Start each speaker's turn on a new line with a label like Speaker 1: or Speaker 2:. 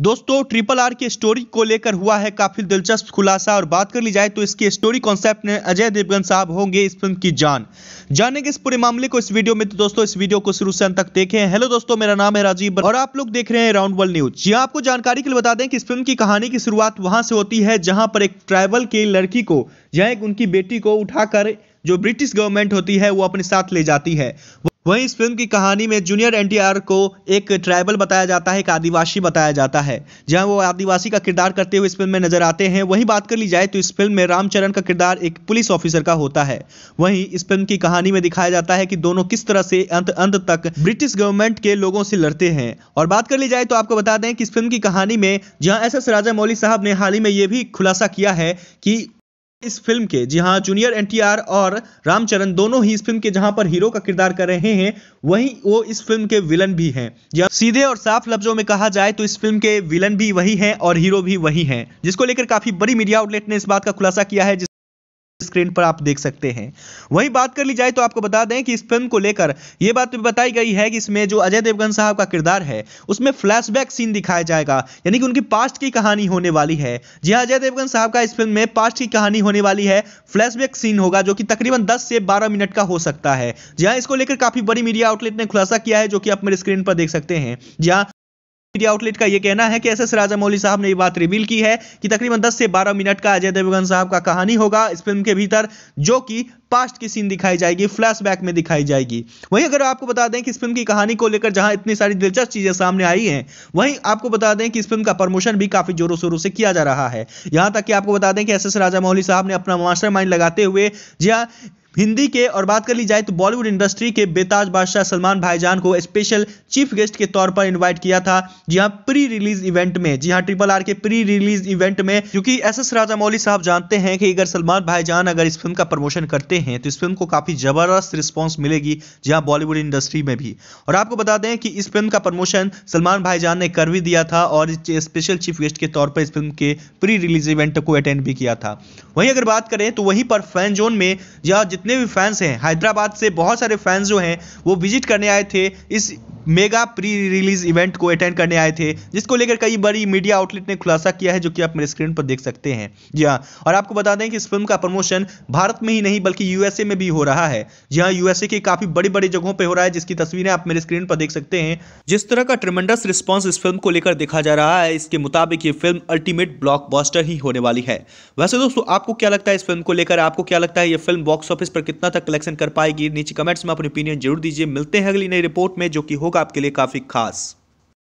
Speaker 1: दोस्तों triple R की story को लेकर हुआ है काफी दिलचस्प खुलासा और बात कर ली जाए तो इसकी स्टोरी कॉन्सेप्ट में अजय देवगन साहब होंगे इस फिल्म की जान जानेंगे इस पूरे मामले को इस वीडियो में तो दोस्तों इस वीडियो को शुरू से अंत तक देखें हेलो दोस्तों मेरा नाम है राजीव और आप लोग देख रहे हैं राउंड वर्ल्ड न्यूज जी हाँ, आपको जानकारी के लिए बता दें कि इस फिल्म की कहानी की शुरुआत वहां से होती है जहां पर एक ट्राइबल की लड़की को या एक उनकी बेटी को उठाकर जो ब्रिटिश गवर्नमेंट होती है वो अपने साथ ले जाती है वहीं इस फिल्म की कहानी में जूनियर एनटीआर को एक ट्राइबल बताया जाता है एक आदिवासी बताया जाता है जहां वो आदिवासी का किरदार करते हुए इस फिल्म में नजर आते हैं वहीं बात कर ली जाए तो इस फिल्म में रामचरण का किरदार एक पुलिस ऑफिसर का होता है वहीं इस फिल्म की कहानी में दिखाया जाता है कि दोनों किस तरह से अंत अंत तक ब्रिटिश गवर्नमेंट के लोगों से लड़ते हैं और बात कर ली जाए तो आपको बता दें कि इस फिल्म की कहानी में जहाँ एस एस राजा मौली साहब ने हाल ही में ये भी खुलासा किया है कि इस फिल्म के जी हाँ जूनियर एन और रामचरण दोनों ही इस फिल्म के जहां पर हीरो का किरदार कर रहे हैं वहीं वो इस फिल्म के विलन भी हैं सीधे और साफ लफ्जों में कहा जाए तो इस फिल्म के विलन भी वही हैं और हीरो भी वही हैं जिसको लेकर काफी बड़ी मीडिया आउटलेट ने इस बात का खुलासा किया है स्क्रीन पर आप देख सकते हैं वहीं बात कर ली जाए तो आपको बता दें कि इस फिल्म को लेकर यह बात भी बताई गई है कि इसमें जो अजय देवगन साहब का किरदार है उसमें फ्लैशबैक सीन दिखाया जाएगा यानी कि उनकी पास्ट की कहानी होने वाली है जी हाँ, अजय देवगन साहब का इस फिल्म में पास्ट की कहानी होने वाली है फ्लैशबैक सीन होगा जो कि तकरीबन दस से बारह मिनट का हो सकता है जी हाँ, इसको लेकर काफी बड़ी मीडिया आउटलेट ने खुलासा किया है जो कि आप मेरे स्क्रीन पर देख सकते हैं जी हाँ, मीडिया आउटलेट का यह कहना है कि एस एस मौली साहब ने यह बात रिवील की है कि तकरीबन 10 से 12 मिनट का अजय देवगन साहब का कहानी होगा इस फिल्म के भीतर जो कि पास्ट की सीन दिखाई जाएगी फ्लैशबैक में दिखाई जाएगी वहीं अगर आपको बता दें कि इस फिल्म की कहानी को लेकर जहां इतनी सारी दिलचस्प चीजें सामने आई हैं वहीं आपको बता दें कि इस फिल्म का प्रमोशन भी काफी जोरों शोरों से किया जा रहा है यहां तक कि आपको बता दें कि एस एस मौली साहब ने अपना मास्टर लगाते हुए जहां हिंदी के और बात कर ली जाए तो बॉलीवुड इंडस्ट्री के बेताज बादशाह सलमान भाईजान को स्पेशल चीफ गेस्ट के तौर पर इनवाइट किया था जी हाँ प्री रिलीज इवेंट में जी हाँ ट्रिपल आर के प्री रिलीज इवेंट में क्योंकि एस एस राजा मौली साहब जानते हैं कि अगर सलमान भाईजान अगर इस फिल्म का प्रमोशन करते हैं तो इस फिल्म को काफी जबरदस्त रिस्पॉन्स मिलेगी जी हाँ बॉलीवुड इंडस्ट्री में भी और आपको बता दें कि इस फिल्म का प्रमोशन सलमान भाईजान ने कर भी दिया था और स्पेशल चीफ गेस्ट के तौर पर इस फिल्म के प्री रिलीज इवेंट को अटेंड भी किया था वहीं अगर बात करें तो वहीं पर फैन जोन में या जितने भी फैंस हैं हैदराबाद से बहुत सारे फैंस जो हैं वो विजिट करने आए थे इस मेगा प्री रिलीज इवेंट को अटेंड करने आए थे जिसको लेकर कई बड़ी मीडिया आउटलेट ने खुलासा किया है जो कि आप मेरे स्क्रीन पर देख सकते हैं जी हाँ और आपको बता दें कि इस फिल्म का प्रमोशन भारत में ही नहीं बल्कि यूएसए में भी हो रहा है जी हाँ यूएसए के काफी बड़ी बड़ी जगहों पर हो रहा है जिसकी तस्वीरें आप मेरे स्क्रीन पर देख सकते हैं जिस तरह का ट्रिमेंडस रिस्पॉन्स इस फिल्म को लेकर देखा जा रहा है इसके मुताबिक ये फिल्म अल्टीमेट ब्लॉक ही होने वाली है वैसे दोस्तों आपको क्या लगता है इस फिल्म को लेकर आपको क्या लगता है ये फिल्म बॉक्स ऑफिस पर कितना तक कलेक्शन कर पाएगी नीचे कमेंट्स में अपनी ओपिनियन जरूर दीजिए मिलते हैं अगली नई रिपोर्ट में जो कि होगी होगा आपके लिए काफ़ी खास